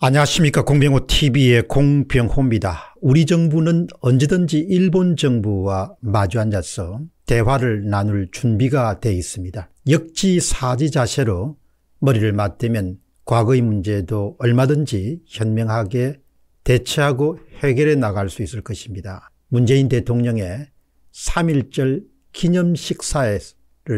안녕하십니까 공병호 tv의 공병호입니다. 우리 정부는 언제든지 일본 정부와 마주 앉아서 대화를 나눌 준비가 돼 있습니다. 역지사지 자세로 머리를 맞대면 과거의 문제도 얼마든지 현명하게 대처하고 해결해 나갈 수 있을 것입니다. 문재인 대통령의 3.1절 기념 식사를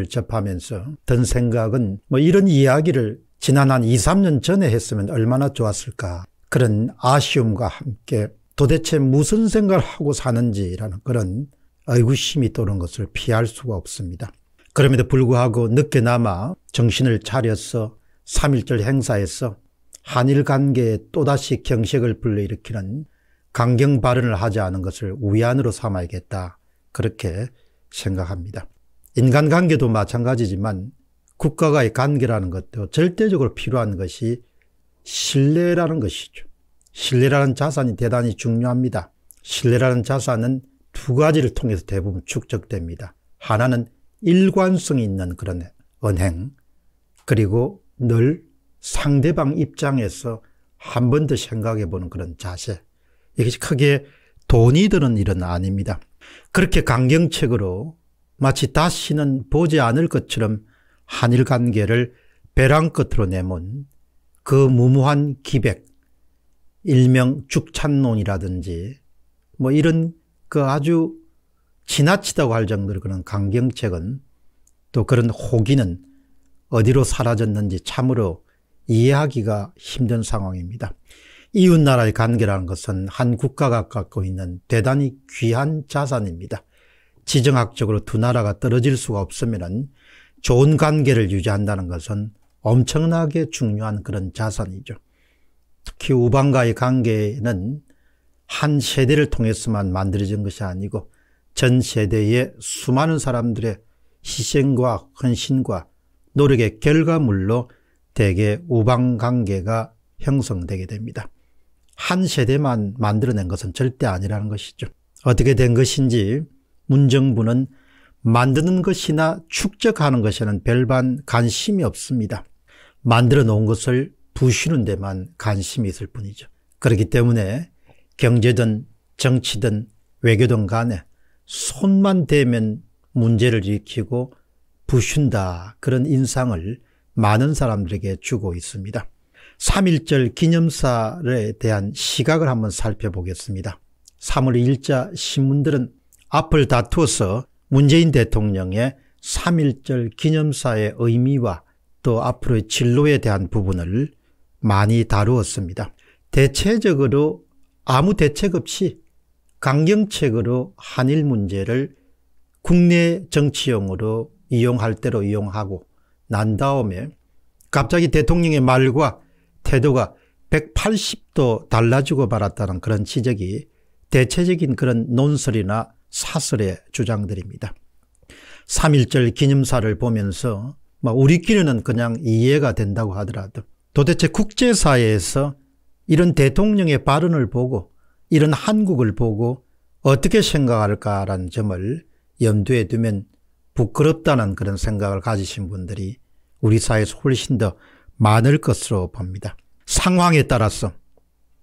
접하면서 든 생각은 뭐 이런 이야기를 지난 한 2, 3년 전에 했으면 얼마나 좋았을까 그런 아쉬움과 함께 도대체 무슨 생각을 하고 사는지라는 그런 의구심이 도는 것을 피할 수가 없습니다. 그럼에도 불구하고 늦게나마 정신을 차려서 3.1절 행사에서 한일 관계에 또다시 경색을 불러일으키는 강경 발언을 하지 않은 것을 위안으로 삼아야겠다. 그렇게 생각합니다. 인간관계도 마찬가지지만 국가가의 관계라는 것도 절대적으로 필요한 것이 신뢰라는 것이죠. 신뢰라는 자산이 대단히 중요합니다. 신뢰라는 자산은 두 가지를 통해서 대부분 축적됩니다. 하나는 일관성이 있는 그런 언행, 그리고 늘 상대방 입장에서 한 번 더 생각해 보는 그런 자세. 이것이 크게 돈이 드는 일은 아닙니다. 그렇게 강경책으로 마치 다시는 보지 않을 것처럼 한일 관계를 배랑 끝으로 내몬 그 무모한 기백, 일명 죽찬론이라든지 뭐 이런 그 아주 지나치다고 할 정도로 그런 강경책은 또 그런 호기는 어디로 사라졌는지 참으로 이해하기가 힘든 상황입니다. 이웃나라의 관계라는 것은 한 국가가 갖고 있는 대단히 귀한 자산입니다. 지정학적으로 두 나라가 떨어질 수가 없으면 좋은 관계를 유지한다는 것은 엄청나게 중요한 그런 자산이죠. 특히 우방과의 관계는 한 세대를 통해서만 만들어진 것이 아니고 전 세대의 수많은 사람들의 희생과 헌신과 노력의 결과물로 대개 우방관계가 형성되게 됩니다. 한 세대만 만들어낸 것은 절대 아니라는 것이죠. 어떻게 된 것인지 문정부는 만드는 것이나 축적하는 것에는 별반 관심이 없습니다. 만들어 놓은 것을 부시는 데만 관심이 있을 뿐이죠. 그렇기 때문에 경제든 정치든 외교든 간에 손만 대면 문제를 일으키고 부신다 그런 인상을 많은 사람들에게 주고 있습니다. 3.1절 기념사에 대한 시각을 한번 살펴보겠습니다. 3월 1자 일 신문들은 앞을 다투어서 문재인 대통령의 3.1절 기념사의 의미와 또 앞으로의 진로에 대한 부분을 많이 다루었습니다. 대체적으로 아무 대책 없이 강경책으로 한일 문제를 국내 정치용으로 이용할 대로 이용하고 난 다음에 갑자기 대통령의 말과 태도가 180도 달라지고 말았다는 그런 지적이 대체적인 그런 논설이나 사설의 주장들입니다. 3.1절 기념사를 보면서 우리끼리는 그냥 이해가 된다고 하더라도 도대체 국제사회에서 이런 대통령의 발언을 보고 이런 한국을 보고 어떻게 생각할까라는 점을 염두에 두면 부끄럽다는 그런 생각을 가지신 분들이 우리 사회에서 훨씬 더 많을 것으로 봅니다. 상황에 따라서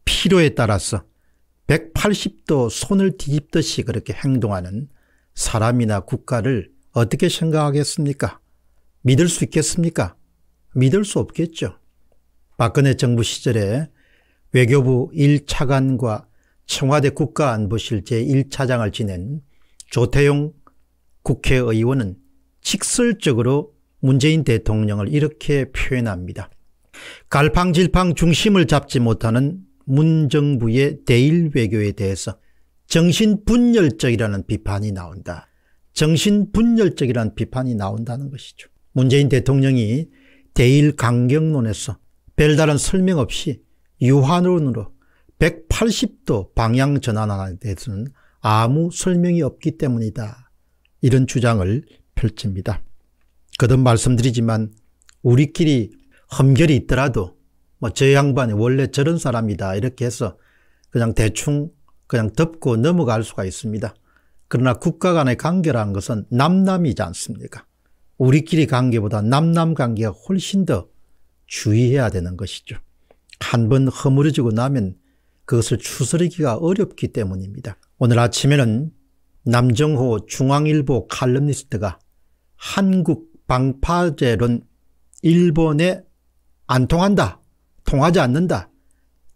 필요에 따라서 180도 손을 뒤집듯이 그렇게 행동하는 사람이나 국가를 어떻게 생각하겠습니까? 믿을 수 있겠습니까? 믿을 수 없겠죠. 박근혜 정부 시절에 외교부 1차관과 청와대 국가안보실 제1차장을 지낸 조태용 국회의원은 직설적으로 문재인 대통령을 이렇게 표현합니다. 갈팡질팡 중심을 잡지 못하는 문정부의 대일 외교에 대해서 정신분열적이라는 비판이 나온다. 정신분열적이라는 비판이 나온다는 것이죠. 문재인 대통령이 대일 강경론에서 별다른 설명 없이 유한론으로 180도 방향 전환하는 데서는 아무 설명이 없기 때문이다. 이런 주장을 펼칩니다. 거듭 말씀드리지만 우리끼리 험결이 있더라도 뭐저 양반이 원래 저런 사람이다 이렇게 해서 그냥 대충 그냥 덮고 넘어갈 수가 있습니다. 그러나 국가 간의 관계라는 것은 남남이지 않습니까? 우리끼리 관계보다 남남 관계가 훨씬 더 주의해야 되는 것이죠. 한 번 허물어지고 나면 그것을 추스르기가 어렵기 때문입니다. 오늘 아침에는 남정호 중앙일보 칼럼니스트가 한국 방파제론 일본에 안 통한다 통하지 않는다.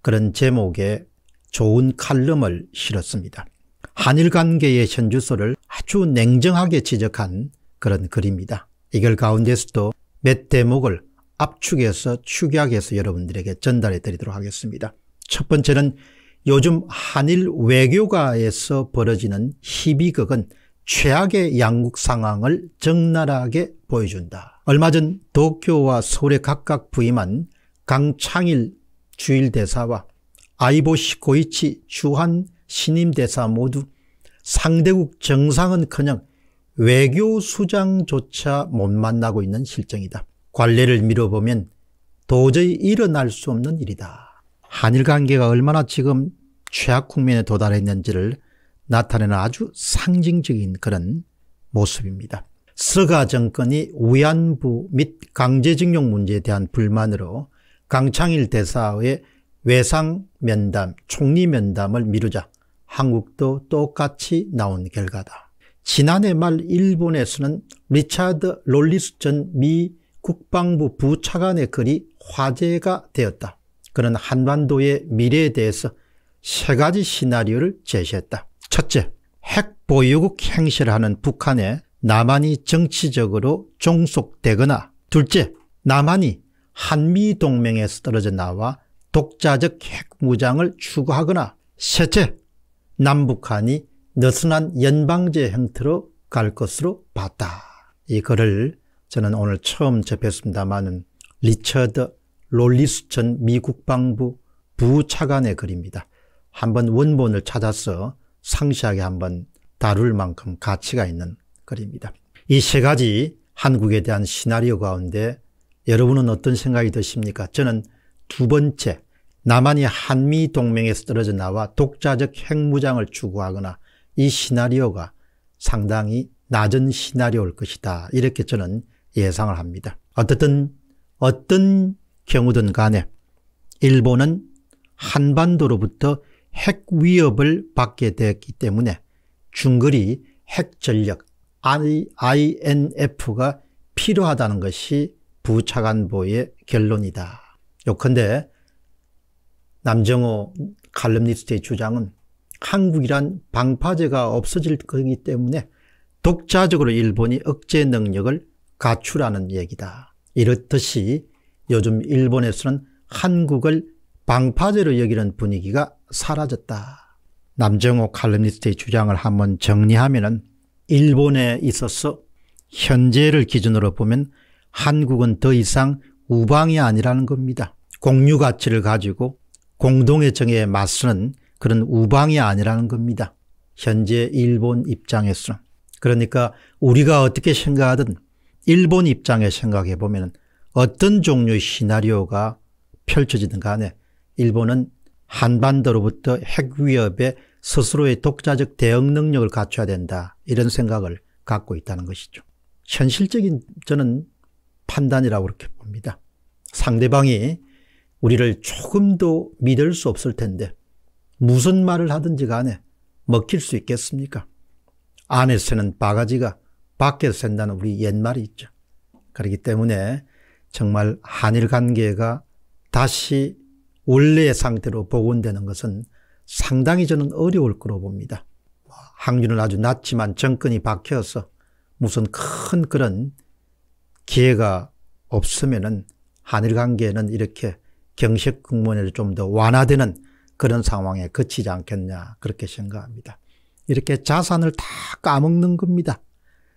그런 제목의 좋은 칼럼을 실었습니다. 한일 관계의 현주소를 아주 냉정하게 지적한 그런 글입니다. 이걸 가운데서도 몇 대목을 압축해서 축약해서 여러분들에게 전달해 드리도록 하겠습니다. 첫 번째는 요즘 한일 외교가에서 벌어지는 희비극은 최악의 양국 상황을 적나라하게 보여준다. 얼마 전 도쿄와 서울에 각각 부임한 강창일 주일대사와 아이보시 고이치 주한 신임대사 모두 상대국 정상은커녕 외교수장조차 못 만나고 있는 실정이다. 관례를 미뤄보면 도저히 일어날 수 없는 일이다. 한일 관계가 얼마나 지금 최악 국면에 도달했는지를 나타내는 아주 상징적인 그런 모습입니다. 서가 정권이 위안부 및 강제징용 문제에 대한 불만으로 강창일 대사의 외상 면담, 총리 면담을 미루자 한국도 똑같이 나온 결과다. 지난해 말 일본에서는 리차드 롤리스 전 미 국방부 부차관의 글이 화제가 되었다. 그는 한반도의 미래에 대해서 세 가지 시나리오를 제시했다. 첫째, 핵 보유국 행실 하는 북한에 남한이 정치적으로 종속되거나 둘째, 남한이 한미동맹에서 떨어져 나와 독자적 핵무장을 추구하거나 셋째 남북한이 느슨한 연방제 형태로 갈 것으로 봤다. 이 글을 저는 오늘 처음 접했습니다만 리처드 롤리스 전 미국방부 부차관의 글입니다. 한번 원본을 찾아서 상시하게 한번 다룰 만큼 가치가 있는 글입니다. 이 세 가지 한국에 대한 시나리오 가운데 여러분은 어떤 생각이 드십니까? 저는 두 번째, 남한이 한미 동맹에서 떨어져 나와 독자적 핵무장을 추구하거나 이 시나리오가 상당히 낮은 시나리오일 것이다. 이렇게 저는 예상을 합니다. 어떻든 어떤 경우든 간에 일본은 한반도로부터 핵 위협을 받게 되었기 때문에 중거리 핵전력 INF가 필요하다는 것이 부차관보의 결론이다. 요컨대 남정호 칼럼니스트의 주장은 한국이란 방파제가 없어질 거기 때문에 독자적으로 일본이 억제 능력을 가출하는 얘기다. 이렇듯이 요즘 일본에서는 한국을 방파제로 여기는 분위기가 사라졌다. 남정호 칼럼니스트의 주장을 한번 정리하면 일본에 있어서 현재를 기준으로 보면 한국은 더 이상 우방이 아니라는 겁니다. 공유 가치를 가지고 공동의 정에 맞서는 그런 우방이 아니라는 겁니다. 현재 일본 입장에서 그러니까 우리가 어떻게 생각하든 일본 입장에 생각해 보면 어떤 종류의 시나리오가 펼쳐지든 간에 일본은 한반도로부터 핵 위협에 스스로의 독자적 대응 능력을 갖춰야 된다 이런 생각을 갖고 있다는 것이죠. 현실적인 저는 판단이라고 그렇게 봅니다. 상대방이 우리를 조금도 믿을 수 없을 텐데 무슨 말을 하든지 간에 먹힐 수 있겠습니까? 안에 새는 바가지가 밖에서 샌다는 우리 옛말이 있죠. 그렇기 때문에 정말 한일 관계가 다시 원래의 상태로 복원되는 것은 상당히 저는 어려울 거로 봅니다. 확률은 뭐 아주 낮지만 정권이 박혀서 무슨 큰 그런 기회가 없으면은 한일 관계는 이렇게 경색 국면이 좀더 완화되는 그런 상황에 그치지 않겠냐 그렇게 생각합니다. 이렇게 자산을 다 까먹는 겁니다.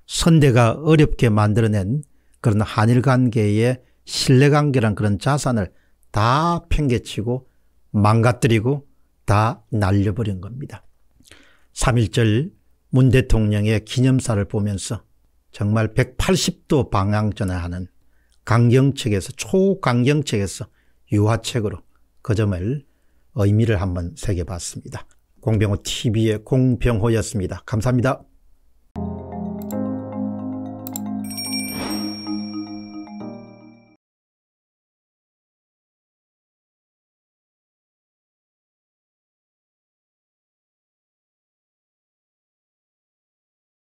선대가 어렵게 만들어낸 그런 한일 관계의 신뢰 관계란 그런 자산을 다 팽개치고 망가뜨리고 다 날려버린 겁니다. 3.1절 문 대통령의 기념사를 보면서 정말 180도 방향 전환하는 강경책에서 초강경책에서 유화책으로 그 점을 의미를 한번 새겨봤습니다. 공병호 TV의 공병호였습니다. 감사합니다.